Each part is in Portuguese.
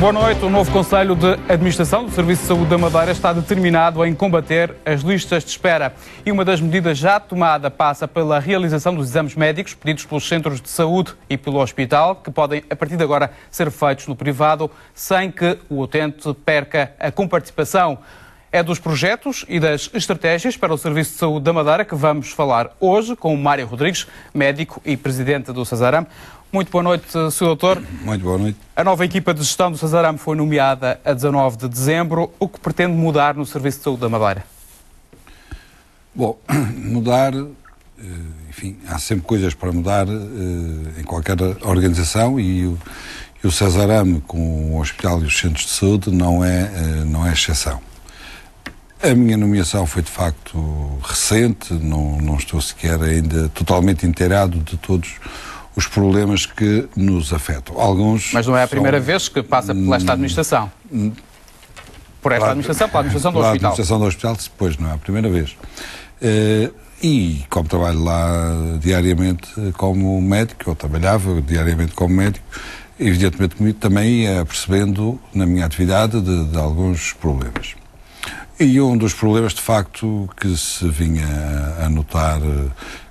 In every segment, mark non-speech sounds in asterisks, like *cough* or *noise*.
Boa noite. O novo Conselho de Administração do Serviço de Saúde da Madeira está determinado em combater as listas de espera. E uma das medidas já tomada passa pela realização dos exames médicos pedidos pelos centros de saúde e pelo hospital, que podem, a partir de agora, ser feitos no privado, sem que o utente perca a comparticipação. É dos projetos e das estratégias para o Serviço de Saúde da Madeira que vamos falar hoje com Mário Rodrigues, médico e presidente do Cesarame. Muito boa noite, Sr. Doutor. Muito boa noite. A nova equipa de gestão do Cesarame foi nomeada a 19 de dezembro. O que pretende mudar no Serviço de Saúde da Madeira? Bom, *clears throat* mudar, eh, enfim, há sempre coisas para mudar eh, em qualquer organização e o, e Cesarame, com o Hospital e os Centros de Saúde, não é, eh, não é exceção. A minha nomeação foi de facto recente, não, não estou sequer ainda totalmente inteirado de todos os os problemas que nos afetam. Alguns Mas não é a primeira vez que passa por esta administração? Por esta claro, administração, pela administração do pela hospital? administração do hospital, depois não é a primeira vez. Eh, e como trabalho lá diariamente como médico, eu trabalhava diariamente como médico, evidentemente comigo também ia percebendo na minha atividade de, de, alguns problemas. E um dos problemas, de facto, que se vinha a notar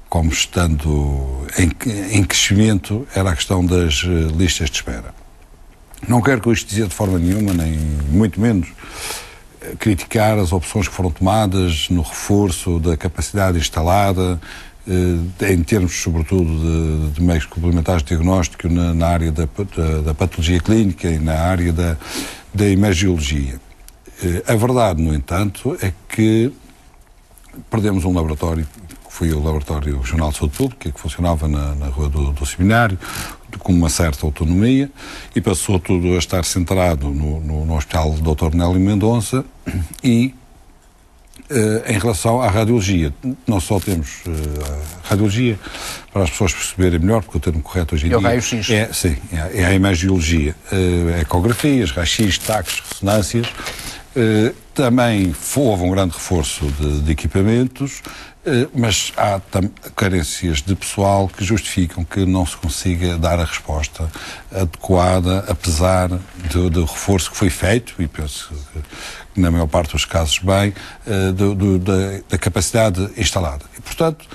como estando em, em crescimento, era a questão das eh, listas de espera. Não quero com isto dizer de forma nenhuma, nem muito menos, eh, criticar as opções que foram tomadas no reforço da capacidade instalada, eh, em termos, sobretudo, de, de meios complementares de diagnóstico na, na área da, da, da, patologia clínica e na área da, da imagiologia. A verdade, no entanto, é que perdemos um laboratório fui ao Laboratório Regional de Saúde Pública, que funcionava na, na Rua do, do Seminário, com uma certa autonomia, e passou tudo a estar centrado no, no, no Hospital Dr. Nélio Mendonça e Uh, em relação à radiologia, não só temos uh, radiologia, para as pessoas perceberem melhor, porque o termo correto hoje em é dia raio-x. é sim, é, é a imagiologia, uh, ecografias, raio-x, taques, ressonâncias. Uh, também houve um grande reforço de, de equipamentos eh, mas há carências de pessoal que justificam que não se consiga dar a resposta adequada, apesar do, do reforço que foi feito, e penso que na maior parte dos casos bem, eh, do, do, da, da, capacidade instalada. E, portanto,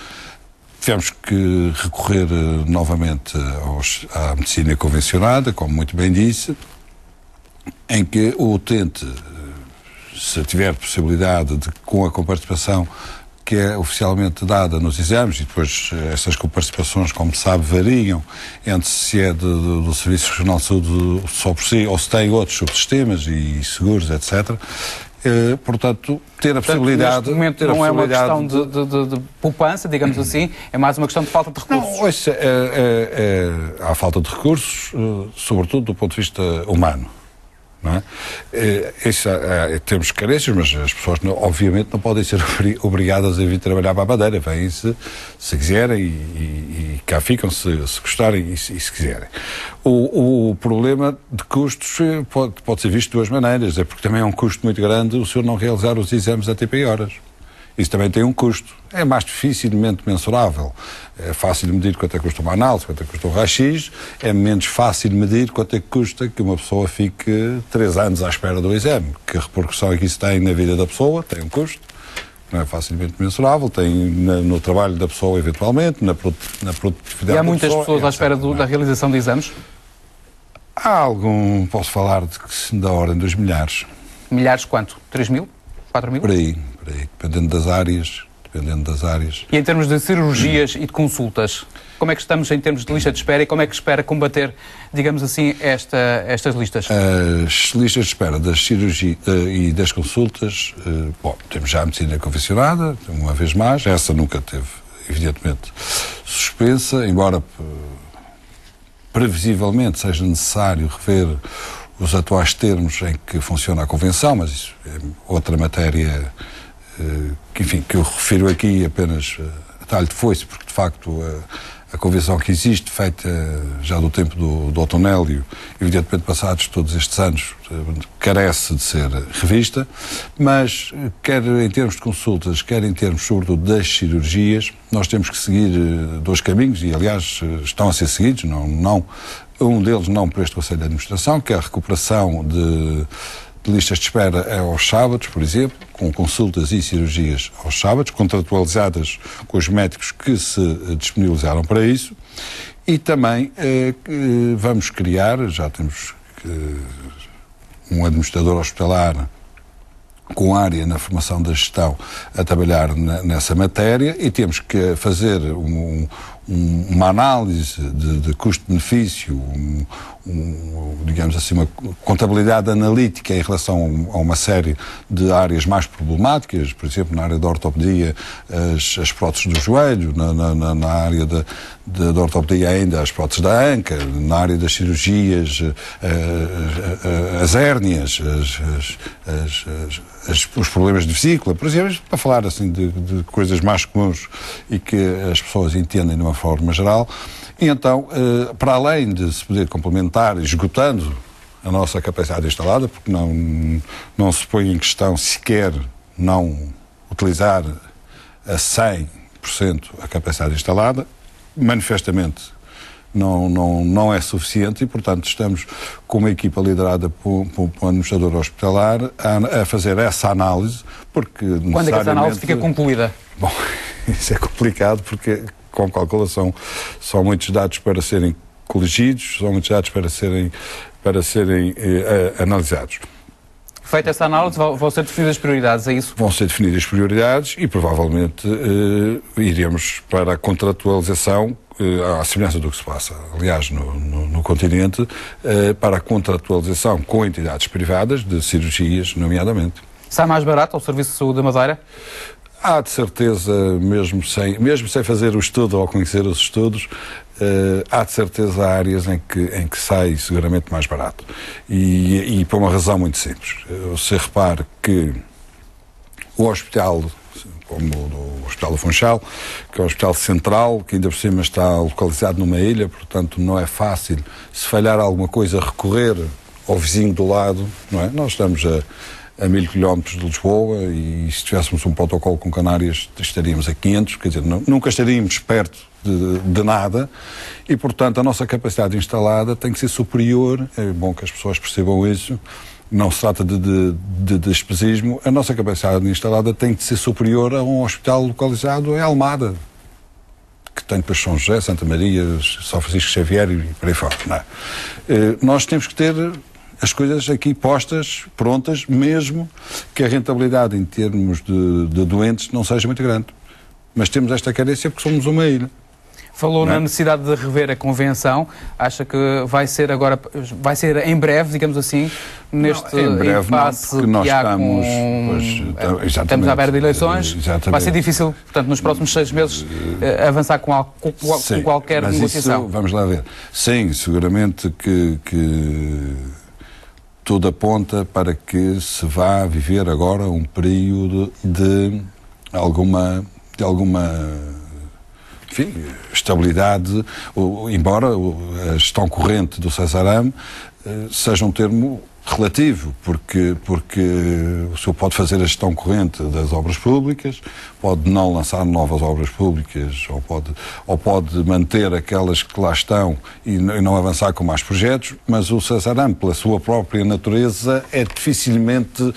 tivemos que recorrer eh, novamente aos, à medicina convencionada, como muito bem disse, em que o utente, se tiver possibilidade de, com a comparticipação que é oficialmente dada nos exames, e depois eh, essas coparticipações, como sabe, variam entre se é de, do, do Serviço Regional de Saúde só por si, ou se tem outros subsistemas e seguros, etc. Eh, portanto, ter a portanto, possibilidade. Momento, ter não a possibilidade é uma questão de, de, de, de poupança, digamos uhum. assim, é mais uma questão de falta de recursos. Não, ouça, é, é, é, há falta de recursos, eh, sobretudo do ponto de vista humano. É? Eh, isso, é, temos carências, mas as pessoas, não, obviamente, não podem ser *laughs* obrigadas a vir trabalhar para a Madeira. Vêm se, se quiserem e, e, e cá ficam se, se gostarem e, e se, quiserem. O, o, problema de custos eh, pode, pode ser visto de duas maneiras. É porque também é um custo muito grande o senhor não realizar os exames a TP horas. Isso também tem um custo. É mais dificilmente mensurável. É fácil de medir quanto é que custa uma análise, quanto é que custa um raio-x. É menos fácil de medir quanto é que custa que uma pessoa fique três anos à espera do exame. Que repercussão é que isso tem na vida da pessoa? Tem um custo. Não é facilmente mensurável, tem na, no trabalho da pessoa, eventualmente, na, na produtividade. E há muitas pessoa, pessoas à espera do, da realização de exames? Há algum, posso falar de, da ordem dos milhares. Milhares quanto? 3 mil? 4 mil? Por aí, por aí, dependendo das áreas dependendo das áreas. E em termos de cirurgias e de consultas, como é que estamos em termos de lista de espera e como é que espera combater, digamos assim, esta, estas listas? As listas de espera das cirurgias eh, e das consultas, eh, bom, temos já a medicina convencionada, uma vez mais, essa nunca teve, evidentemente, suspensa, embora eh, previsivelmente seja necessário rever os atuais termos em que funciona a Convenção, mas isso é outra matéria eh, que, enfim, que eu refiro aqui apenas eh, a talho de foice, porque de facto a, eh, a convenção que existe, feita já do tempo do, do Otonélio, evidentemente passados todos estes anos, carece de ser revista, mas quer em termos de consultas, quer em termos, sobretudo, das cirurgias, nós temos que seguir dois caminhos, e aliás estão a ser seguidos, não, não um deles não por este Conselho de Administração, que é a recuperação de de listas de espera é aos sábados, por exemplo, com consultas e cirurgias aos sábados, contratualizadas com os médicos que se eh, disponibilizaram para isso. E também eh, eh, vamos criar, já temos eh, um administrador hospitalar com área na formação da gestão a trabalhar na, nessa matéria e temos que fazer um, um, uma análise de, de custo-benefício, um, um, digamos assim, uma contabilidade analítica em relação a uma série de áreas mais problemáticas, por exemplo, na área da ortopedia, as, as próteses do joelho, na, na, na área da, da, ortopedia ainda as próteses da anca, na área das cirurgias, eh, eh, eh, as, as hérnias, as, as, os problemas de vesícula, por exemplo, para falar assim de, de coisas mais comuns e que as pessoas entendem de uma forma geral. E então, para além de se poder complementar aumentar, esgotando a nossa capacidade instalada, porque não, não se põe em questão sequer não utilizar a 100% a capacidade instalada, manifestamente não, não, não é suficiente e, portanto, estamos com uma equipa liderada por, um administrador hospitalar a, a, fazer essa análise, porque Quando é que essa análise fica concluída? Bom, *laughs* isso é complicado porque com calculação são muitos dados para serem coligidos, são utilizados para serem, para serem eh, eh analisados. Feita essa análise, vão ser definidas prioridades, é isso? Vão ser definidas prioridades e provavelmente eh, iremos para a contratualização, eh, à semelhança do que se passa, aliás, no, no, no continente, eh, para a contratualização com entidades privadas de cirurgias, nomeadamente. Sai mais barato ao Serviço de Saúde da Madeira? Há de certeza, mesmo sem, mesmo sem fazer o estudo ou conhecer os estudos, Uh, há de certeza áreas em que, em que sai seguramente mais barato. E, e por uma razão muito simples. Eh, você repare que o hospital como o Hospital do Funchal, que é o Hospital Central, que ainda por cima está localizado numa ilha, portanto não é fácil, se falhar alguma coisa, recorrer ao vizinho do lado, não é? Nós estamos a, a mil quilómetros de Lisboa e se tivéssemos um protocolo com Canárias estaríamos a 500, quer dizer, nunca estaríamos perto de, de, nada e, portanto, a nossa capacidade instalada tem que ser superior, é bom que as pessoas percebam isso, não se trata de, de, de, de despesismo, a nossa capacidade instalada tem que ser superior a um hospital localizado em Almada, que tem depois São José, Santa Maria, São Francisco Xavier e por aí fora. É? Eh, nós temos que ter as coisas aqui postas, prontas, mesmo que a rentabilidade em termos de, de doentes não seja muito grande. Mas temos esta carência porque somos uma ilha. Falou não. na é? necessidade de rever a convenção. Acha que vai ser agora, vai ser em breve, digamos assim, neste não, em breve, impasse não, nós que há estamos, com... Pois, é, tá, estamos à beira de eleições. Exatamente. Eh, vai ser difícil, portanto, nos próximos seis meses eh, eh, avançar com, com, Sim, qualquer negociação. Isso, vamos lá ver. Sim, seguramente que, que tudo aponta para que se vá viver agora um período de alguma, de alguma enfim, estabilidade, embora a gestão corrente do Cesarame eh, seja um termo relativo, porque, porque o senhor pode fazer a gestão corrente das obras públicas, pode não lançar novas obras públicas, ou pode, ou pode manter aquelas que lá estão e não avançar com mais projetos, mas o Sazaram, pela sua própria natureza, é dificilmente,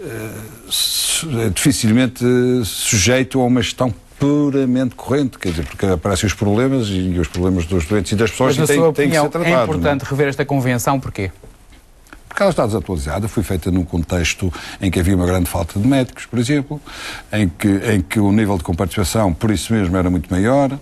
eh, é dificilmente sujeito a uma gestão puramente corrente, quer dizer, porque aparecem os problemas e os problemas dos doentes e das pessoas que têm, têm que ser é tratados. É importante não? rever esta convenção, porquê? porque ela está desatualizada, foi feita num contexto em que havia uma grande falta de médicos, por exemplo, em que, em que o nível de comparticipação, por isso mesmo, era muito maior, uh,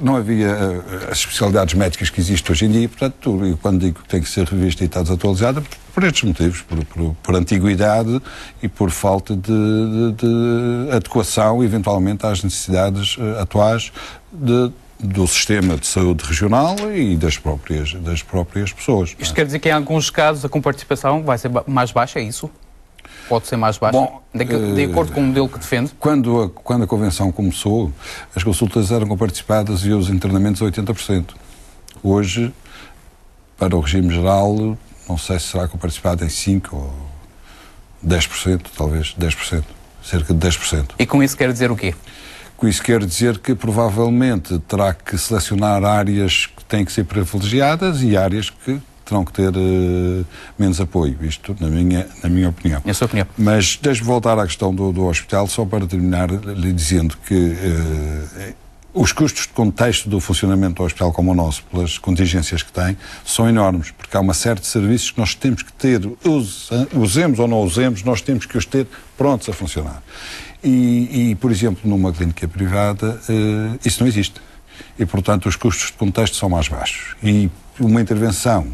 não havia eh, as especialidades médicas que existem hoje em dia, portanto, e quando digo que tem que ser revista e está desatualizada, por estes motivos, por, por, por, antiguidade e por falta de, de, de adequação, eventualmente, às necessidades uh, atuais de, do sistema de saúde regional e das próprias, das próprias pessoas. É? Isto é? quer dizer que em alguns casos a comparticipação vai ser mais baixa, é isso? Pode ser mais baixa? Bom, de, de, acordo com o modelo que defende? Quando a, quando a convenção começou, as consultas eram comparticipadas e os internamentos 80%. Hoje, para o regime geral, não sei se será comparticipado em 5% ou 10%, talvez 10%, cerca de 10%. E com isso quer dizer o quê? Com isso quer dizer que provavelmente terá que selecionar áreas que têm que ser privilegiadas e áreas que terão que ter uh, menos apoio, isto na minha, na minha opinião. Na sua opinião. Mas deixe-me voltar à questão do, do hospital, só para terminar lhe dizendo que uh, os custos de contexto do funcionamento do hospital como o nosso, pelas contingências que tem, são enormes, porque há uma série de serviços que nós temos que ter, usemos ou não usemos, nós temos que os ter prontos a funcionar. E, e por exemplo, numa clínica privada, uh, isso não existe. E, portanto, os custos de contexto são mais baixos. E uma intervenção,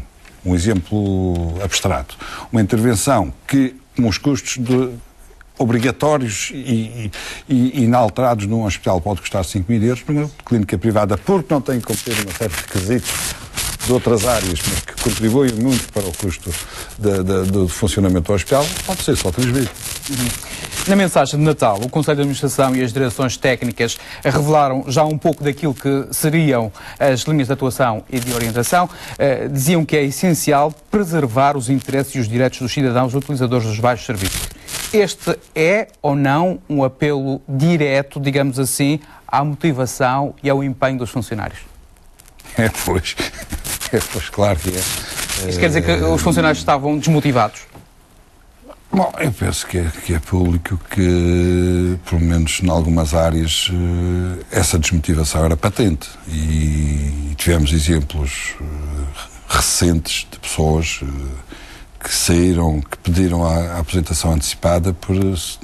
um exemplo abstrato, uma intervenção que, com os custos de, obrigatórios e, e, e, inalterados num hospital pode custar 5 mil euros, numa clínica privada, porque não tem que cumprir uma série de requisitos de outras áreas, mas que contribuem muito para o custo de, de, de funcionamento do hospital, pode ser só 3 mil. Uhum. Na mensagem de Natal, o Conselho de Administração e as direções técnicas revelaram já um pouco daquilo que seriam as linhas de atuação e de orientação. Uh, diziam que é essencial preservar os interesses e os direitos dos cidadãos utilizadores dos vários serviços. Este é ou não um apelo direto, digamos assim, à motivação e ao empenho dos funcionários? É, pois. *laughs* É, pois, claro que é. Isto quer dizer que os funcionários estavam desmotivados? Bom, eu penso que é, que é, público que, pelo menos em algumas áreas, eh, essa desmotivação era patente. E, tivemos exemplos eh, recentes de pessoas eh, que saíram, que pediram a, aposentação apresentação antecipada por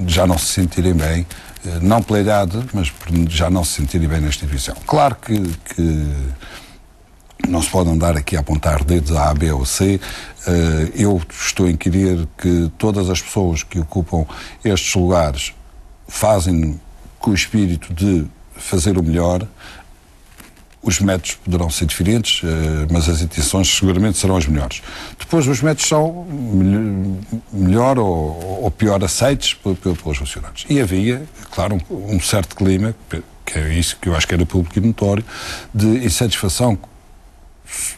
já não se sentirem bem, não pela idade, mas por já não se sentirem bem na instituição. Claro que, que não se pode andar aqui a apontar dedos a A, B ou C, eh, eu estou a inquirir que todas as pessoas que ocupam estes lugares fazem com o espírito de fazer o melhor. Os métodos poderão ser diferentes, eh, mas as intenções seguramente serão as melhores. Depois, os métodos são melhor ou pior aceites pelos funcionários. E havia, claro, um certo clima, que é isso que eu acho que era público e notório, de insatisfação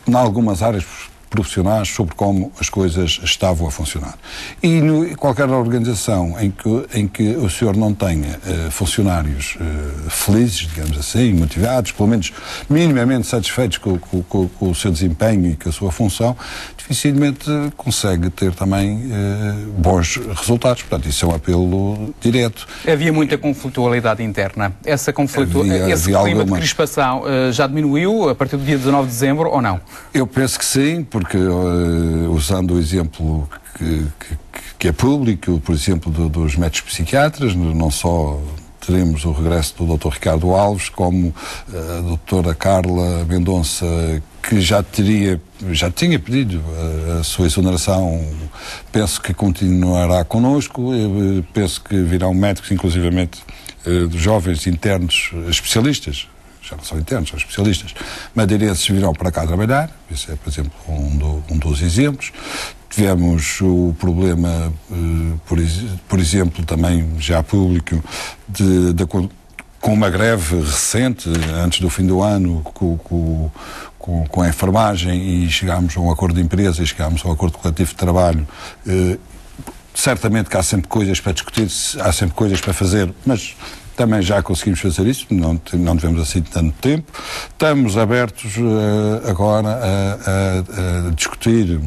em algumas áreas profissionais sobre como as coisas estavam a funcionar. E no, qualquer organização em que, em que o senhor não tenha uh, funcionários uh, felizes, digamos assim, motivados, pelo menos minimamente satisfeitos com, com, com, com, o seu desempenho e com a sua função, dificilmente consegue ter também uh, bons resultados. Portanto, isso é um apelo direto. Havia muita conflitualidade interna. Essa conflitu... havia, Esse havia clima alguma... de crispação já diminuiu a partir do dia 19 de dezembro ou não? Eu penso que sim, porque uh, usando o exemplo que, que, que, é público, por exemplo, do, dos médicos psiquiatras, não só teremos o regresso do Dr. Ricardo Alves, como eh, a doutora Carla Mendonça, que já teria, já tinha pedido a, eh, a sua exoneração, penso que continuará connosco, penso que virão médicos, inclusivamente, de jovens internos especialistas já não são internos, são especialistas, madeirenses virão para cá trabalhar, isso é, por exemplo, um, do, um dos exemplos. Tivemos o problema, eh, por, por exemplo, também já público, de, de, com uma greve recente, antes do fim do ano, com, com, com, a enfermagem e chegámos a um acordo de empresa e chegámos a um acordo coletivo de trabalho. Eh, certamente que há sempre coisas para discutir, há sempre coisas para fazer, mas também já conseguimos fazer isso, não, não tivemos assim tanto tempo. Estamos abertos uh, agora a, a, a discutir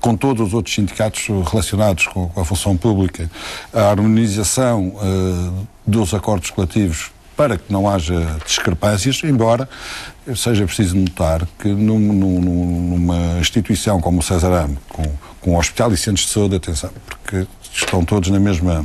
com todos os outros sindicatos relacionados com a função pública, a harmonização uh, dos acordos coletivos para que não haja discrepâncias, embora seja preciso notar que num, num, numa instituição como o Cesarame, com, com o Hospital e Centros de Saúde, atenção, porque estão todos na mesma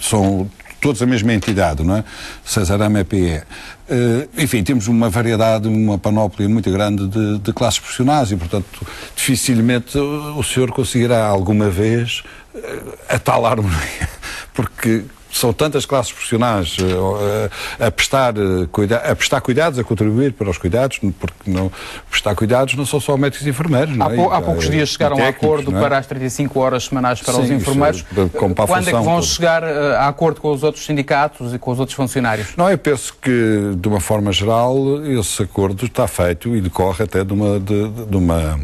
são todos a mesma entidade, não é? César é Uh, enfim, temos uma variedade, uma panóplia muito grande de, de classes profissionais e, portanto, dificilmente o senhor conseguirá alguma vez eh, a tal harmonia, *laughs* porque são tantas classes profissionais eh, eh, a, prestar, eh, a prestar cuidados, a contribuir para os cuidados, porque não prestar cuidados não são só médicos e enfermeiros. Há, é? pou, há poucos é dias chegaram técnicos, a acordo é? para as 35 horas semanais para Sim, os é enfermeiros. Isso, Quando é que vão chegar a acordo com os outros sindicatos e com os outros funcionários? Não, eu penso que, de uma forma geral, esse acordo está feito e decorre até de uma. De, de uma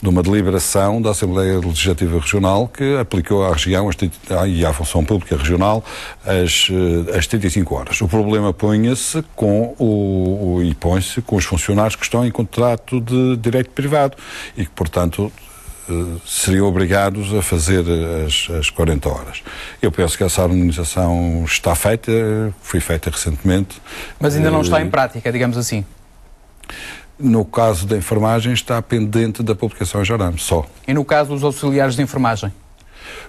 de uma deliberação da Assembleia Legislativa Regional que aplicou à região e à função pública regional as, eh, as 35 horas. O problema punha-se com o, e põe-se com os funcionários que estão em contrato de direito privado e que, portanto, eh, seriam obrigados a fazer as, as 40 horas. Eu penso que essa harmonização está feita, foi feita recentemente. Mas ainda não está eh, em prática, digamos assim. No caso da enfermagem, está pendente da publicação em jornal, só. E no caso dos auxiliares de enfermagem?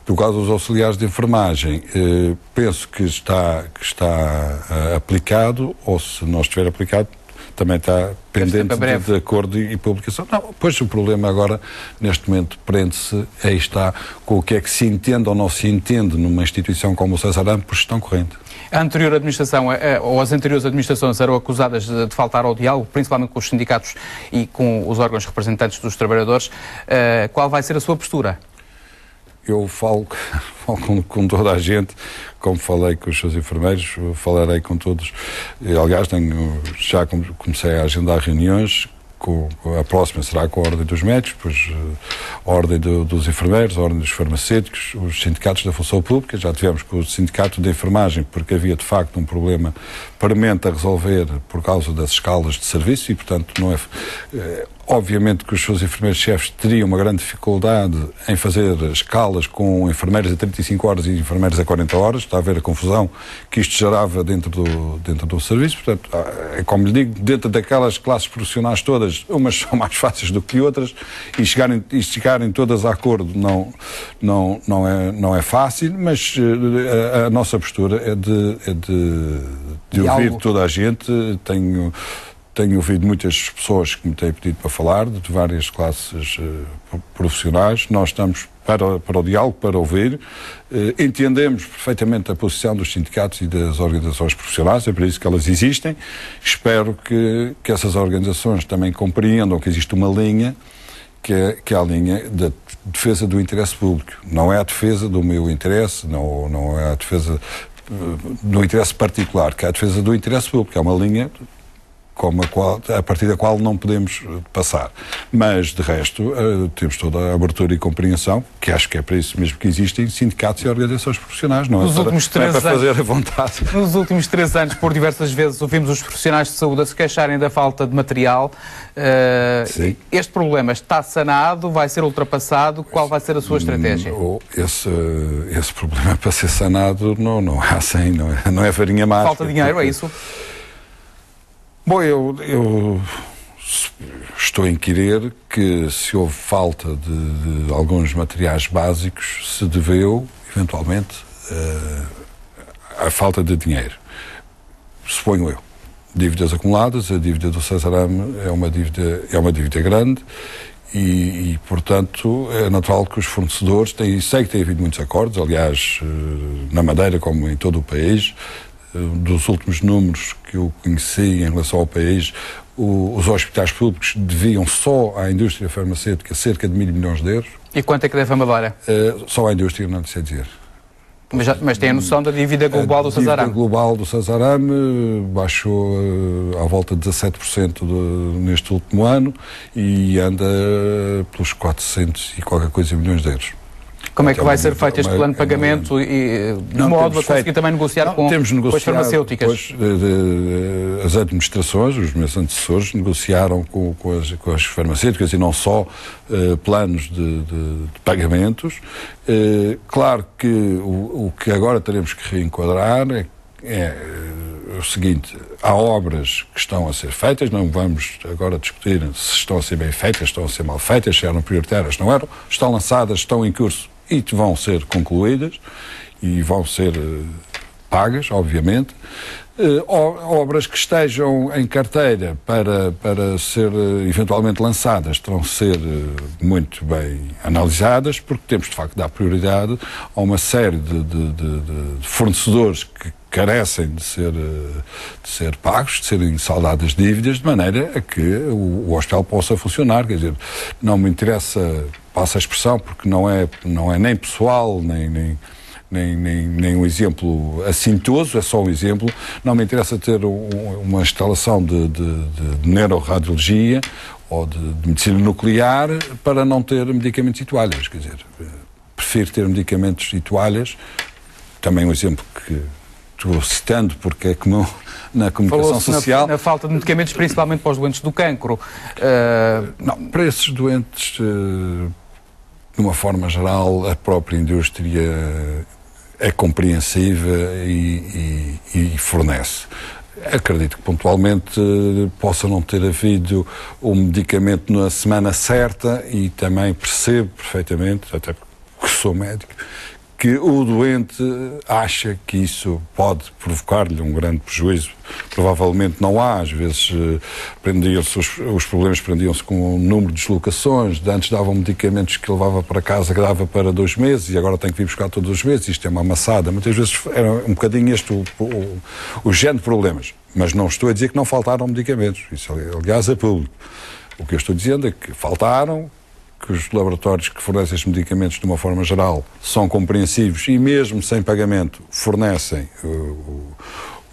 No caso dos auxiliares de enfermagem, eh, penso que está, que está uh, aplicado, ou se não estiver aplicado, também está pendente de, de, acordo e, e, publicação. Não, pois o problema agora, neste momento, prende-se, aí está, com o que é que se entende ou não se entende numa instituição como o César Aram por gestão corrente. A anterior administração, ou as anteriores administrações, eram acusadas de faltar ao diálogo, principalmente com os sindicatos e com os órgãos representantes dos trabalhadores. Eh, qual vai ser a sua postura? Eu falo, *laughs* falo com, com, toda a gente, como falei com os seus enfermeiros, falarei com todos. aliás, tenho, já comecei a agendar reuniões com a próxima será com a Ordem dos Médicos, pois a eh, Ordem do, dos Enfermeiros, a Ordem dos Farmacêuticos, os sindicatos da função pública, já tivemos com o Sindicato da Enfermagem, porque havia de facto um problema permanente a resolver por causa das escalas de serviço e, portanto, não é, eh, Obviamente que os seus enfermeiros-chefes teriam uma grande dificuldade em fazer escalas com enfermeiros a 35 horas e enfermeiros a 40 horas. Está a ver a confusão que isto gerava dentro do, dentro do serviço. Portanto, ah, é como lhe digo, dentro daquelas classes profissionais todas, umas *laughs* são mais fáceis do que outras e chegarem, e chegarem todas a acordo não, não, não, é, não é fácil, mas eh, a, a nossa postura é de, é de, de ouvir toda a gente. Tenho tenho ouvido muitas pessoas que me têm pedido para falar, de várias classes uh, profissionais. Nós estamos para, para o diálogo, para ouvir. Uh, entendemos perfeitamente a posição dos sindicatos e das organizações profissionais, é para isso que elas existem. Espero que, que essas organizações também compreendam que existe uma linha, que é, que é a linha da defesa do interesse público. Não é a defesa do meu interesse, não, não é a defesa eh, do interesse particular, que é a defesa do interesse público, é uma linha como a, qual, a partir da qual não podemos eh, passar. Mas, de resto, eh, temos toda a abertura e compreensão, que acho que é para isso mesmo que existem sindicatos e organizações profissionais, não, é? nos é, para, últimos é três é para fazer anos, a vontade. *laughs* Nos últimos três anos, por diversas vezes, ouvimos os profissionais de saúde a se queixarem da falta de material. Uh, este problema está sanado, vai ser ultrapassado, qual vai ser a sua hum, estratégia? Esse, esse problema *laughs* para ser sanado não, não assim, não é, não é farinha mágica. Falta dinheiro, porque... é isso? Bom, eu, eu estou a inquirir que se houve falta de, de alguns materiais básicos, se deveu, eventualmente, eh, à falta de dinheiro. Suponho eu. Dívidas acumuladas, a dívida do Cesarame é uma dívida, é uma dívida grande e, e, portanto, é natural que os fornecedores têm, sei que tem havido muitos acordos, aliás, eh, na Madeira, como em todo o país, eh, dos últimos números que eu conheci em relação ao país, os hospitais públicos deviam só à indústria farmacêutica cerca de mil milhões de euros. E quanto é que deve a Madeira? Uh, só à indústria, não sei dizer. Mas, já, mas tem a noção da dívida global do Sazarame? A dívida global do Sazarame eh, baixou uh, à volta de 17% de, neste último ano e anda pelos 400 e qualquer coisa milhões de euros. Como é que vai ser feito este plano de é pagamento e de modo a conseguir também negociar com, as farmacêuticas? as administrações, os meus antecessores, negociaram com, as, farmacêuticas e não só eh, planos de, pagamentos. Eh, claro que o, que agora teremos que reenquadrar é, é eh, o seguinte: há obras que estão a ser feitas, não vamos agora discutir se estão a ser bem feitas, estão a ser mal feitas, se eram prioritárias, não eram, estão lançadas, estão em curso e vão ser concluídas e vão ser eh, pagas, obviamente. Eh, obras que estejam em carteira para, para ser eh, eventualmente lançadas terão de ser muito bem analisadas, porque temos de facto de dar prioridade a uma série de, de, de, de fornecedores que carecem de ser, de ser pagos, de serem saldadas dívidas, de maneira a que o, o hostel possa funcionar. Quer dizer, não me interessa passa a expressão, porque não é, não é nem pessoal, nem, nem nem, nem, nem um exemplo assintoso, é só um exemplo. Não me interessa ter um, uma instalação de, de, de neuroradiologia ou de, de, medicina nuclear para não ter medicamentos e toalhas. Quer dizer, eh, prefiro ter medicamentos e toalhas. Também um exemplo que estou citando porque é comum na comunicação social. Na, na, falta de medicamentos, principalmente para os doentes do cancro. Uh... Não, para esses doentes. Uh de uma forma geral, a própria indústria é compreensiva e, e, e fornece. Acredito que pontualmente possa não ter havido o um medicamento na semana certa e também percebo perfeitamente, até porque sou médico, que o doente acha que isso pode provocar-lhe um grande prejuízo. Provavelmente não há, às vezes eh, prendiam-se os, os, problemas prendiam-se com o número de deslocações, antes davam medicamentos que levava para casa que dava para dois meses e agora tem que vir buscar todos os meses, isto é uma amassada. Muitas vezes era um bocadinho este o, o, o género de problemas. Mas não estou a dizer que não faltaram medicamentos, isso aliás é público. O que eu estou dizendo é que faltaram, que os laboratórios que fornecem estes medicamentos de uma forma geral são compreensivos e mesmo sem pagamento fornecem uh,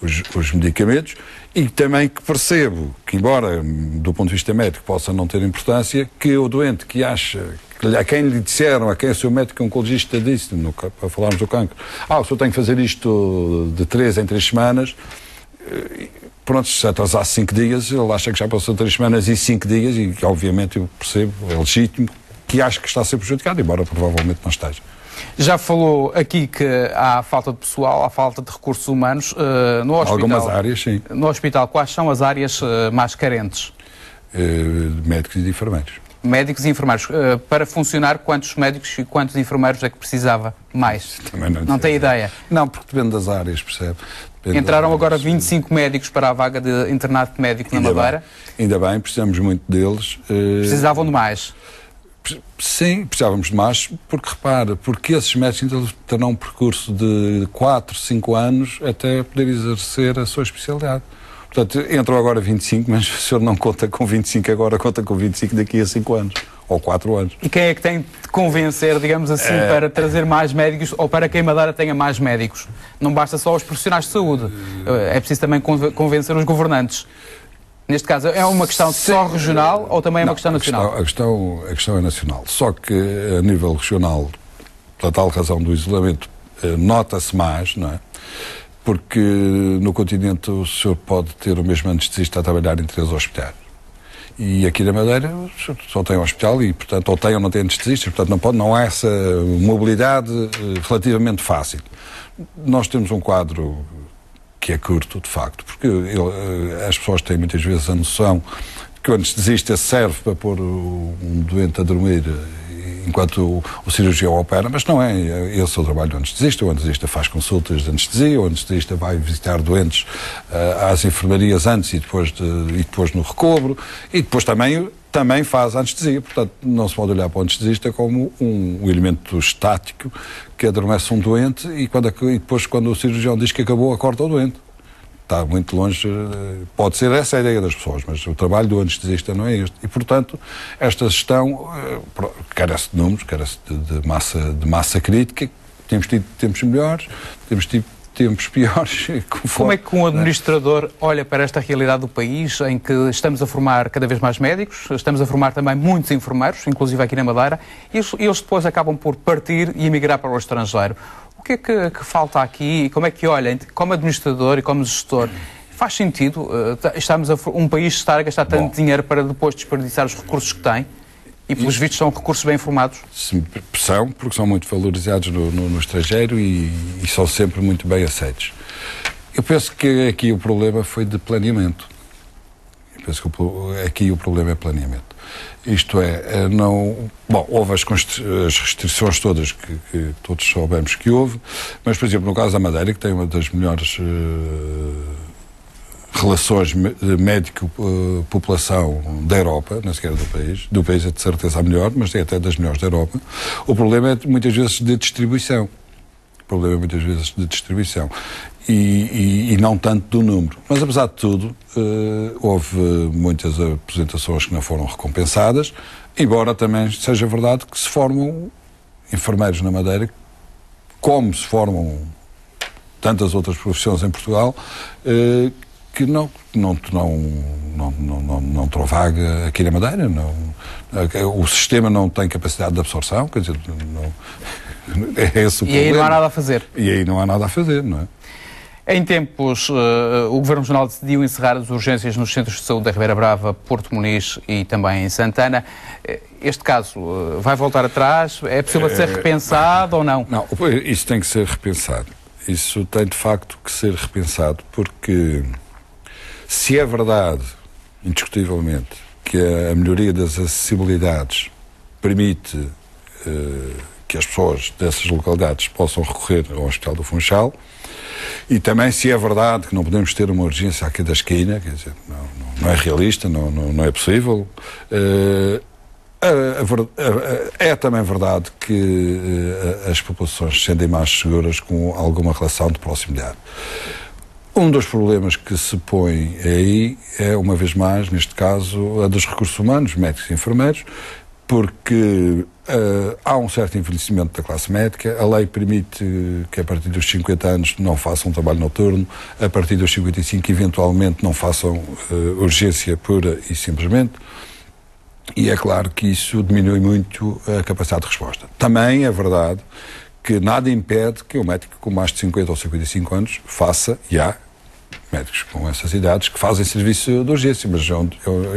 os, os, medicamentos e também que percebo que embora do ponto de vista médico possa não ter importância, que o doente que acha a quem lhe disseram, a quem o seu médico oncologista disse, no, para falarmos do cancro, ah, o senhor tem que fazer isto de três em três semanas, eh, pronto, se atrasar cinco dias, ele acha que já passou três semanas e cinco dias, e obviamente eu percebo, é legítimo, que acha que está a ser prejudicado, embora provavelmente não esteja. Já falou aqui que há falta de pessoal, há falta de recursos humanos. Uh, no hospital, Algumas áreas, sim. No hospital, quais são as áreas uh, mais carentes? Uh, médicos e enfermeiros. Médicos e enfermeiros. Uh, para funcionar, quantos médicos e quantos enfermeiros é que precisava mais? Também não, não tem ideia. Não, porque depende das áreas, percebe? Entraram é? agora 25 médicos para a vaga de internato médico ainda na Madeira. Bem, ainda bem, precisamos muito deles. Eh, Precisavam de mais? Sim, precisávamos de mais, porque repara, porque esses médicos terão um percurso de 4, 5 anos até poder exercer a sua especialidade. Portanto, entrou agora 25, mas *laughs* o senhor não conta com 25 agora, conta com 25 daqui a 5 anos ou quatro anos. E quem é que tem de convencer, digamos assim, é... para trazer mais médicos ou para que a Madeira tenha mais médicos? Não basta só os profissionais de saúde, eh, é preciso também convencer os governantes. Neste caso, é uma questão Sim. só regional ou também é uma questão nacional? A questão, a, questão, a questão é nacional. Só que a nível regional, pela tal razão do isolamento, eh, nota-se mais, não é? Porque no continente o senhor pode ter o mesmo anestesista a trabalhar em três hospitais. E aqui na Madeira só tem um hospital e, portanto, ou tem ou não tem anestesistas, portanto, não, pode, não há essa mobilidade eh, relativamente fácil. Nós temos um quadro que é curto, de facto, porque ele, eh, as pessoas têm muitas vezes a noção que o anestesista serve para pôr um doente a dormir eh, enquanto o, o cirurgião opera, mas não é esse é o trabalho do anestesista. O anestesista faz consultas de anestesia, o anestesista vai visitar doentes uh, às enfermarias antes e depois, de, e depois no recobro, e depois também também faz anestesia. Portanto, não se pode olhar para o anestesista como um, um elemento estático que adormece um doente e, quando, e depois, quando o cirurgião diz que acabou, acorda o doente está muito longe. Pode ser essa a ideia das pessoas, mas o trabalho do anestesista não é este. E, portanto, esta gestão eh, carece de números, carece de, de massa, de massa crítica. Temos tido tempos melhores, temos tido tempos *laughs* piores. Conforme, Como é que um né? administrador né? olha para esta realidade do país em que estamos a formar cada vez mais médicos, estamos a formar também muitos enfermeiros, inclusive aqui na Madeira, e eles, eles depois acabam por partir e emigrar para o estrangeiro? O que, que, que falta aqui e como é que olha, como administrador e como gestor? Faz sentido uh, eh, estamos a, um país estar a gastar tanto dinheiro para depois desperdiçar os recursos que tem? E, pelos vistos, são recursos bem formados? Sim, são, porque são muito valorizados no, no, no estrangeiro e, e, são sempre muito bem aceitos. Eu penso que aqui o problema foi de planeamento. Eu penso que o, aqui o problema é planeamento. Isto é, eh, não. Bom, houve as, as restrições todas que, que, todos soubemos que houve, mas, por exemplo, no caso da Madeira, que tem uma das melhores uh, relações médico-população eh, da Europa, não sequer do país, do país é de certeza a melhor, mas é até das melhores da Europa, o problema é muitas vezes de distribuição problema é muitas vezes de distribuição e, e, e não tanto do número. Mas apesar de tudo, uh, houve muitas apresentações que não foram recompensadas, embora também seja verdade que se formam enfermeiros na Madeira, como se formam tantas outras profissões em Portugal, uh, que não, não, não, não, não, não trovaga aqui na Madeira. Não, eh, o sistema não tem capacidade de absorção, quer dizer, não, é, é esse o e problema. E aí não há nada a fazer. E aí não há nada a fazer, não é? Em tempos, uh, o Governo Regional decidiu encerrar as urgências nos centros de saúde da Ribeira Brava, Porto Muniz e também em Santana. Eh, este caso uh, vai voltar atrás? É possível é, ser repensado ou não? Não, é, isso tem que ser repensado. Isso tem de facto que ser repensado, porque se é verdade, indiscutivelmente, que a melhoria das acessibilidades permite. Uh, que as pessoas dessas localidades possam recorrer ao Hospital do Funchal. E também, se é verdade que não podemos ter uma urgência aqui da esquina, quer dizer, não, não, não é realista, não, não, não é possível. Uh, é também verdade que eh, as populações se sentem mais seguras com alguma relação de proximidade. Um dos problemas que se põe aí é, uma vez mais, neste caso, a dos recursos humanos, médicos e enfermeiros, porque Uh, há um certo envelhecimento da classe médica, a lei permite eh, que a partir dos 50 anos não façam trabalho noturno, a partir dos 55 eventualmente não façam uh, urgência pura e simplesmente, e é claro que isso diminui muito a capacidade de resposta. Também é verdade que nada impede que um médico com mais de 50 ou 55 anos faça, e há médicos com essas idades que fazem serviço de urgência, mas é um,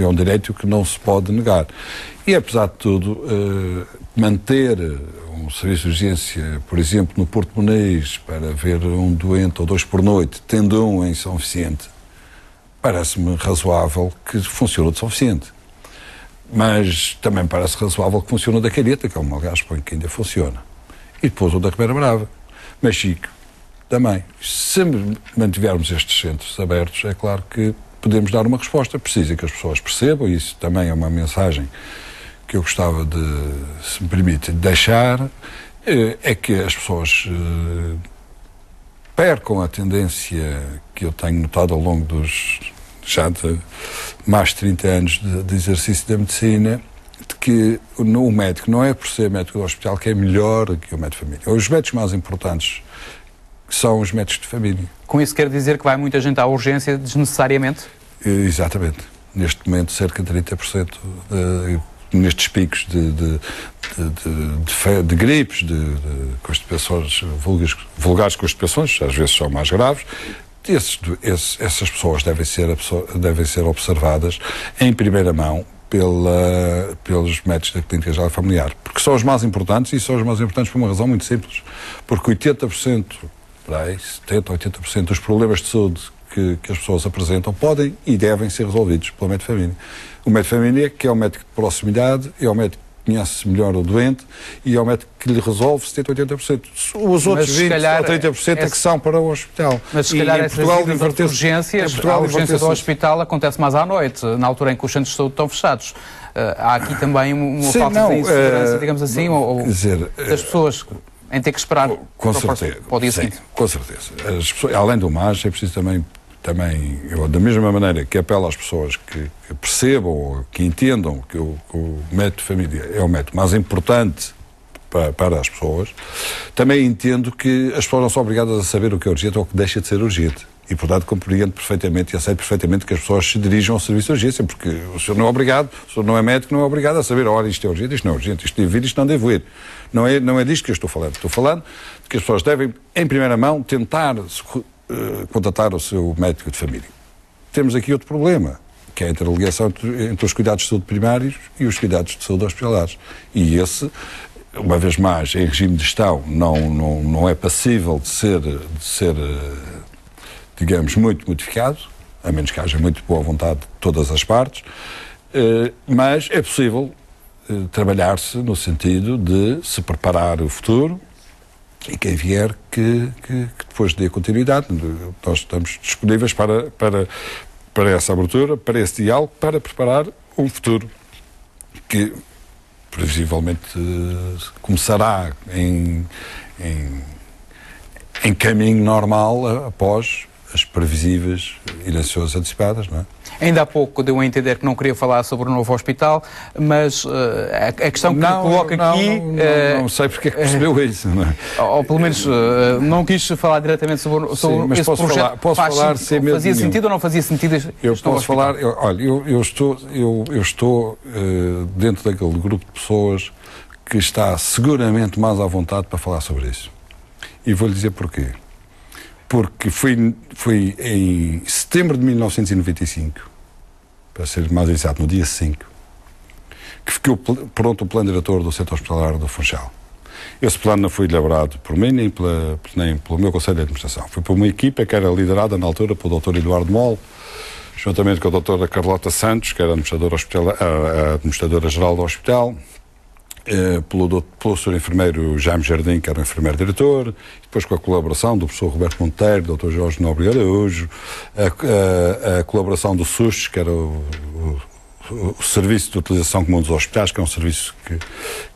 é um direito que não se pode negar. E apesar de tudo, manter um serviço de urgência, por exemplo, no Porto Moniz para ver um doente ou dois por noite, tendo um em São Vicente, parece-me razoável que funcione de São Vicente. Mas também parece razoável que funcione da Careta, que é um malgaspo que ainda funciona. E depois o da Ribeira Brava. Mas Chico, também. Se mantivermos estes centros abertos, é claro que podemos dar uma resposta precisa que as pessoas percebam, e isso também é uma mensagem que eu gostava de, se me permite, deixar eh, é que as pessoas eh, percam a tendência que eu tenho notado ao longo dos já de mais de 30 anos de, de exercício da medicina de que o médico não é por ser médico do hospital que é melhor que o médico de família. Os médicos mais importantes são os médicos de família. Com isso quer dizer que vai muita gente à urgência desnecessariamente? Eh, exatamente. Neste momento, cerca de 30% de, nestes picos de, de, de, de gripes, de, constipações, vulgares, vulgares constipações, às vezes são mais graves, esses, esses, essas pessoas devem ser, devem ser observadas em primeira mão pela, pelos médicos da clínica geral familiar, porque são os mais importantes e são os mais importantes por uma razão muito simples, porque 80%, por aí, 70%, 80% dos problemas de saúde que, que as pessoas apresentam podem e devem ser resolvidos pelo médico de família. O médico de família, que é o médico de proximidade, é o médico que conhece melhor o doente e é o médico que lhe resolve 70% 80%. Os outros 20% calhar, ou 30% é, é que são para o hospital. Mas se calhar e em Portugal, essas urgências, em Portugal, a urgência do hospital acontece mais à noite, na altura em que os centros de saúde estão fechados. Eh, há aqui também uma Sim, falta não, de eh, insegurança, digamos assim, ou, dizer, eh, das pessoas em ter que esperar com certeza, sim, Com certeza. As pessoas, além do mais, é preciso também também, eu, da mesma maneira que apelo às pessoas que, que percebam ou que entendam que o, que o, método de família é o método mais importante para, para, as pessoas, também entendo que as pessoas não são obrigadas a saber o que é urgente ou o que deixa de ser urgente. E, portanto, compreendo perfeitamente e aceito perfeitamente que as pessoas se dirijam ao serviço de urgência, porque o senhor não é obrigado, o senhor não é médico, não é obrigado a saber, olha, isto é urgente, isto não é urgente, isto deve vir, isto não deve ir. Não é, não é disto que eu estou falando. Estou falando de que as pessoas devem, em primeira mão, tentar eh, contatar o seu médico de família. Temos aqui outro problema, que é a interligação entre, entre os cuidados de saúde primários e os cuidados de saúde hospitalares. E esse, uma vez mais, em regime de gestão, não, não, não é passível de ser, de ser, eh, digamos, muito modificado, a menos que haja muito boa vontade de todas as partes, eh, mas é possível trabalhar-se no sentido de se preparar o futuro, e quem vier que, que, que depois dê continuidade. Nós estamos disponíveis para, para, para essa abertura, para esse diálogo, para preparar um futuro que previsivelmente começará em, em, em caminho normal após as previsíveis e nas suas antecipadas. Não é? Ainda há pouco deu a entender que não queria falar sobre o novo hospital, mas uh, a, questão que não, coloca não, aqui. Não, uh, não, sei porque é que percebeu eh, isso. Não é? Ou pelo menos uh, não quis falar diretamente sobre, sobre Sim, mas esse posso projeto. Falar, posso Faz falar sentido, sem Fazia nenhum. sentido ou não fazia sentido? Este, eu este posso falar. Eu, olha, eu, eu, estou, eu, eu estou dentro daquele grupo de pessoas que está seguramente mais à vontade para falar sobre isso. E vou-lhe dizer porquê porque foi, foi em setembro de 1995, para ser mais exato, no dia 5, que ficou pronto o plano diretor do Centro Hospitalar do Funchal. Esse plano não foi elaborado por mim nem, pela, nem pelo meu Conselho de Administração. Foi por uma equipa que era liderada na altura pelo Dr. Eduardo Moll, juntamente com a Dra. Carlota Santos, que era administradora, administradora geral do hospital, eh, pelo, pelo Enfermeiro Jaime Jardim, que era o enfermeiro diretor, depois com a colaboração do professor Roberto Monteiro, do Dr. Jorge Nobre Araújo, a, a, a colaboração do SUS, que era o, o o Serviço de Utilização Comum dos Hospitais, que é um serviço que,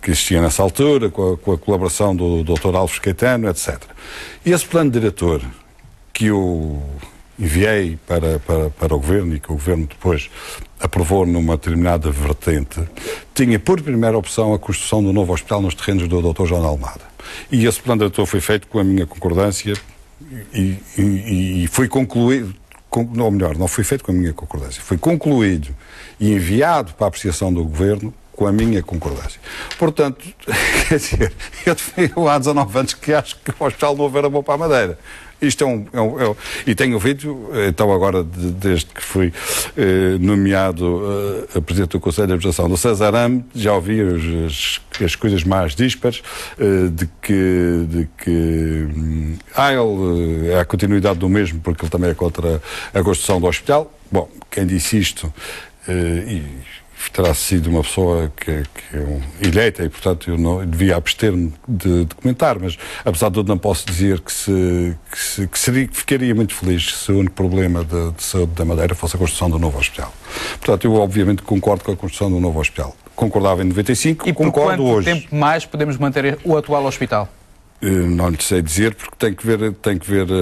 que existia nessa altura, com a, com a colaboração do, doutor Dr. Alves Caetano, etc. E esse plano diretor que o enviei para, para, para o Governo e que o Governo depois aprovou numa determinada vertente, tinha por primeira opção a construção do novo hospital nos terrenos do Dr. João Almada. E esse plano de diretor foi feito com a minha concordância e, e, e foi concluído, ou melhor, não foi feito com a minha concordância, foi concluído e enviado para a apreciação do Governo com a minha concordância. Portanto, *laughs* quer dizer, eu, eu há 19 anos que acho que o hospital novo era bom para a Madeira. Isto é um. É um, é e tenho ouvido, então agora, de, desde que fui eh, nomeado eh, a Presidente do Conselho de Administração do César Am, já ouvi as, as, coisas mais díspares eh, de que. De que hum, há ah, ele, eh, é a continuidade do mesmo, porque ele também é contra a construção do hospital. Bom, quem disse isto. Eh, e, terá sido uma pessoa que, que é eleita e, portanto, eu não devia abster-me de, de, comentar, mas apesar de tudo não posso dizer que, se, que, se, que seria, que ficaria muito feliz se o único problema de, de, saúde da Madeira fosse a construção do novo hospital. Portanto, eu obviamente concordo com a construção do novo hospital. Concordava em 95 e concordo hoje. E por quanto tempo mais podemos manter o atual hospital? Eh, não lhe sei dizer, porque tem que ver, tem que ver eh,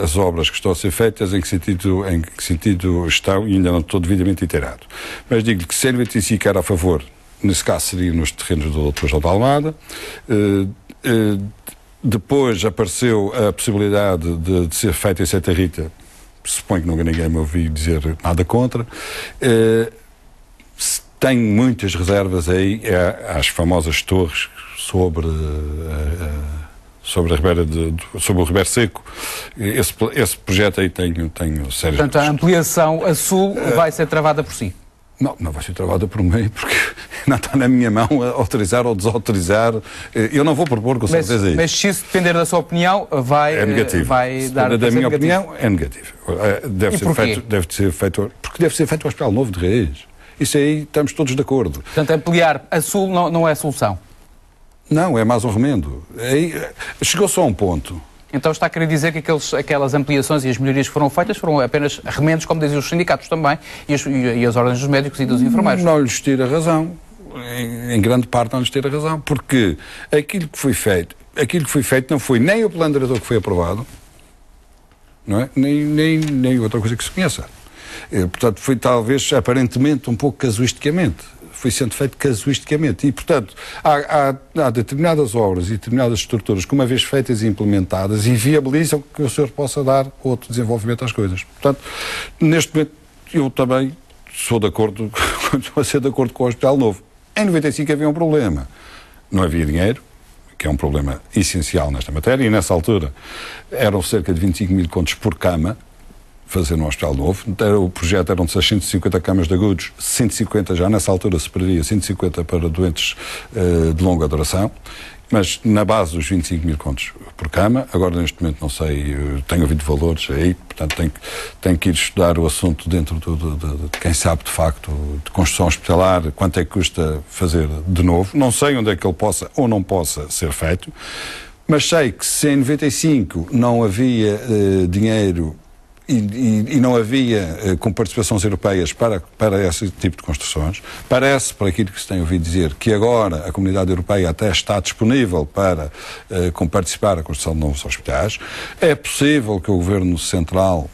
eh, as obras que estão a ser feitas, em que sentido, em que sentido estão, e ainda não estou devidamente inteirado. Mas digo-lhe que se a NVTC era a favor, nesse caso seria nos terrenos do Dr. João da Almada, uh, uh, depois apareceu a possibilidade de, de, ser feita em Santa Rita, suponho que nunca ninguém me ouviu dizer nada contra, uh, tem muitas reservas aí é às famosas torres sobre sobre, a Ribeira de, sobre o Ribeiro Seco. Esse, esse projeto aí tenho, tenho sérios. Portanto, a ampliação a sul eh, vai ser travada por si. Não, não vai ser travada por mim, porque *laughs* não está na minha mão autorizar ou desautorizar. Eh, eu não vou propor com certeza mas, isso. Mas se isso depender da sua opinião, vai, é eh, negativo. vai se dar... Da minha negativo. opinião, é negativo. Deve, e ser feito, deve ser feito... Porque deve ser feito o Hospital Novo de Reis. Isso aí estamos todos de acordo. Portanto, ampliar a Sul não, não é a solução. Não, é mais um remendo. É, é, chegou só a um ponto. Então está a querer dizer que aqueles, aquelas ampliações e as melhorias que foram feitas foram apenas remendos, como diziam os sindicatos também, e as, e as ordens dos médicos e dos enfermeiros. Não lhes tira razão. Em, em, grande parte não lhes tira razão, porque aquilo que foi feito, aquilo que foi feito não foi nem o plano diretor que foi aprovado, não é? nem, nem, nem outra coisa que se conheça. Eh, portanto, foi talvez aparentemente um pouco casuisticamente foi sendo feito casuisticamente. E, portanto, há, há, há determinadas obras e determinadas estruturas que, uma vez feitas e implementadas, e viabilizam que o senhor possa dar outro desenvolvimento às coisas. Portanto, neste momento, eu também sou de acordo, *laughs* continuo a ser de acordo com o Hospital Novo. Em 95 havia um problema. Não havia dinheiro, que é um problema essencial nesta matéria, e nessa altura eram cerca de 25 mil contos por cama, fazer um Hospital Novo. O projeto eram 650 camas de agudos, 150 já nessa altura se perdia, 150 para doentes uh, de longa duração mas na base dos 25 mil contos por cama. Agora, neste momento, não sei, eh, tenho ouvido valores aí, portanto, tenho, tenho que ir estudar o assunto dentro de quem sabe, de facto, de construção hospitalar, quanto é que custa fazer de novo. Não sei onde é que ele possa ou não possa ser feito, mas sei que se em 95 não havia eh, dinheiro e, e, e, não havia eh, com participações europeias para, para esse tipo de construções. Parece, por aquilo que se tem ouvido dizer, que agora a comunidade europeia até está disponível para eh, participar a construção de novos hospitais. É possível que o governo central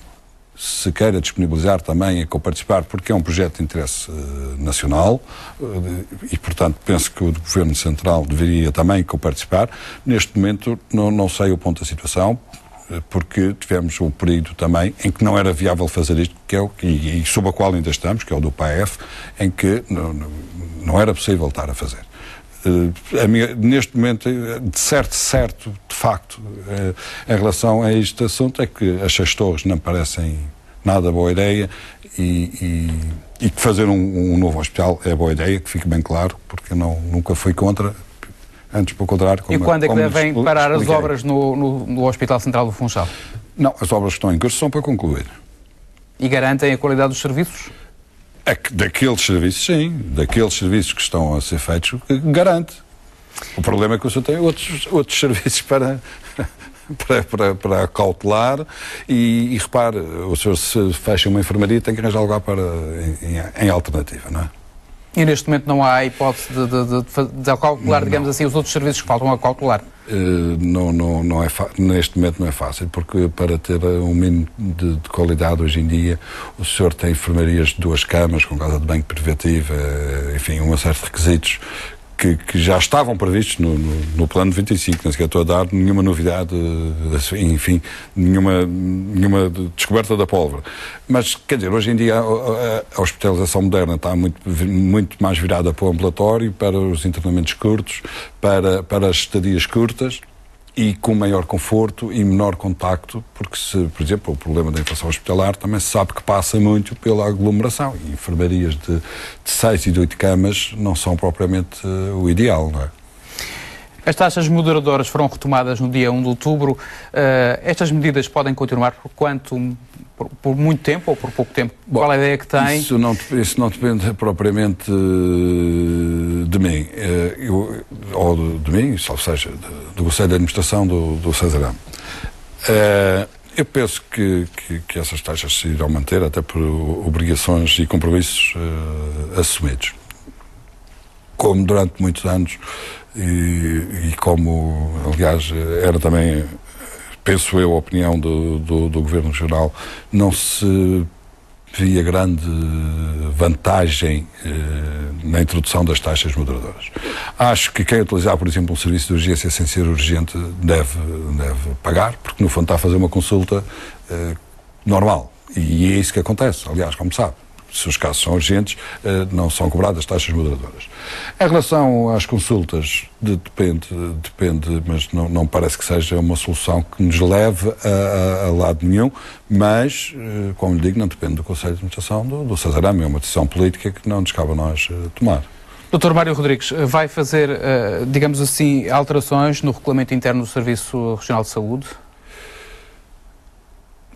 se queira disponibilizar também a coparticipar, porque é um projeto de interesse uh, nacional uh, e, portanto, penso que o Governo Central deveria também coparticipar. Neste momento, não, não sei o ponto da situação. Eh, porque tivemos um período também em que não era viável fazer isto, que é o, e, e sob a qual ainda estamos, que é o do PAF, em que não, não era possível estar a fazer. Eh, a minha, neste momento, eh, de certo, certo, de facto, em relação a este assunto, é que as seis torres não parecem nada boa ideia e, e, e fazer um, um, novo hospital é boa ideia, que fique bem claro, porque não, nunca fui contra, Antes, pelo contrário... e quando é que devem parar as obras no, no, no, Hospital Central do Funchal? Não, as obras que estão em curso são para concluir. E garantem a qualidade dos serviços? É daqueles serviços, sim. Daqueles serviços que estão a ser feitos, garante. O problema é que o senhor tem outros, outros *laughs* serviços para, para, para, para cautelar e, e repare, o senhor se fecha uma enfermaria tem que arranjar lugar para, em, em alternativa, não é? E neste momento não há hipótese de, de, de, de calcular, não, digamos assim, os outros serviços que faltam a calcular? Uh, não, não, não é neste momento não é fácil, porque para ter eh, um mínimo de, de qualidade hoje em dia, o senhor tem enfermarias de duas camas, com casa de banho preventiva eh, enfim, uma série de requisitos que, que, já estavam previstos no, no, no plano 25, nem sequer estou a dar nenhuma novidade, enfim, nenhuma, nenhuma descoberta da pólvora. Mas, quer dizer, hoje em dia a, a, a hospitalização moderna está muito, muito mais virada para o ambulatório, para os internamentos curtos, para, para as estadias curtas e com maior conforto e menor contacto, porque se, por exemplo, o problema da inflação hospitalar também se sabe que passa muito pela aglomeração e enfermarias de, de seis e de oito camas não são propriamente uh, o ideal, não é? As taxas moderadoras foram retomadas no dia 1 de outubro. Uh, estas medidas podem continuar por quanto por, por, muito tempo ou por pouco tempo? Bom, Qual a ideia que tem? Isso não, isso não depende propriamente eh, de mim, eh, eu, ou de, de mim, ou seja, do Conselho de Administração do, do Cesarão. Eh, eu penso que, que, que, essas taxas se irão manter, até por obrigações e compromissos assumidos. Como durante muitos anos, e, e como, aliás, era também penso eu, a opinião do, do, do Governo Geral, não se via grande vantagem eh, na introdução das taxas moderadoras. Acho que quem utilizar, por exemplo, um serviço de urgência sem ser urgente deve, deve pagar, porque no fundo está a fazer uma consulta eh, normal. E é isso que acontece, aliás, como sabe se os casos são urgentes, eh, não são cobradas taxas moderadoras. Em relação às consultas, depende, depende, mas não, não, parece que seja uma solução que nos leve a, a, a lado nenhum, mas, eh, como lhe digo, não depende do Conselho de Administração do, do Cesarame, é uma decisão política que não nos cabe a nós eh, tomar. Doutor Mário Rodrigues, vai fazer, digamos assim, alterações no regulamento interno do Serviço Regional de Saúde?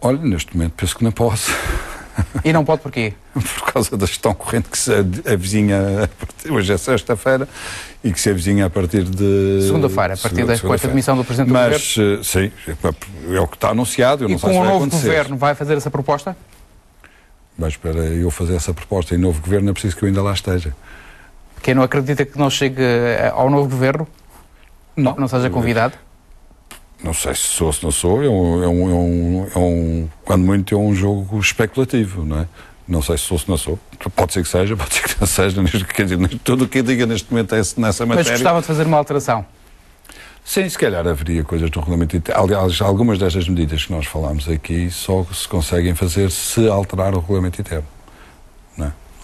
Olha, neste momento penso que não posso. *laughs* E não pode porquê? Por causa da gestão corrente que se avizinha a vizinha, hoje é sexta-feira, e que se avizinha a partir de... Segunda-feira, a partir da da demissão do Presidente Mas, do Governo. Mas, eh, sim, é, é o que está anunciado, eu e com o novo Governo vai fazer essa proposta? Mas para eu fazer essa proposta em novo Governo é preciso que eu ainda lá esteja. Quem não acredita que não chegue eh, ao novo Governo? Não. Não seja convidado? não sei se sou ou se não sou, é um, é um, é um, é um, quando muito é um jogo especulativo, não é? Não sei se sou ou se não sou. Pode ser que seja, *laughs* pode ser que não seja. Quer dizer, tudo o que eu diga neste momento é nessa matéria. Mas gostava de fazer uma alteração. Sim, se calhar haveria coisas no regulamento. Aliás, algumas destas medidas que nós falámos aqui só se conseguem fazer se alterar o regulamento interno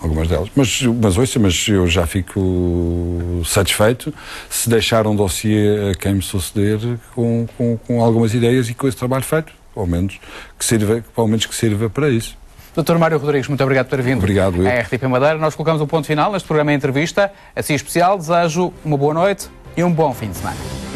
algumas delas. Mas, mas ouça, mas eu já fico satisfeito se deixar um dossiê a quem me suceder com, com, com algumas ideias e com esse trabalho feito, ao menos que sirva, ao menos que sirva para isso. Doutor Mário Rodrigues, muito obrigado por ter vindo obrigado, à é RTP Madeira. Nós colocamos o um ponto final neste programa de entrevista. Assim especial, desejo uma boa noite e um bom fim de semana.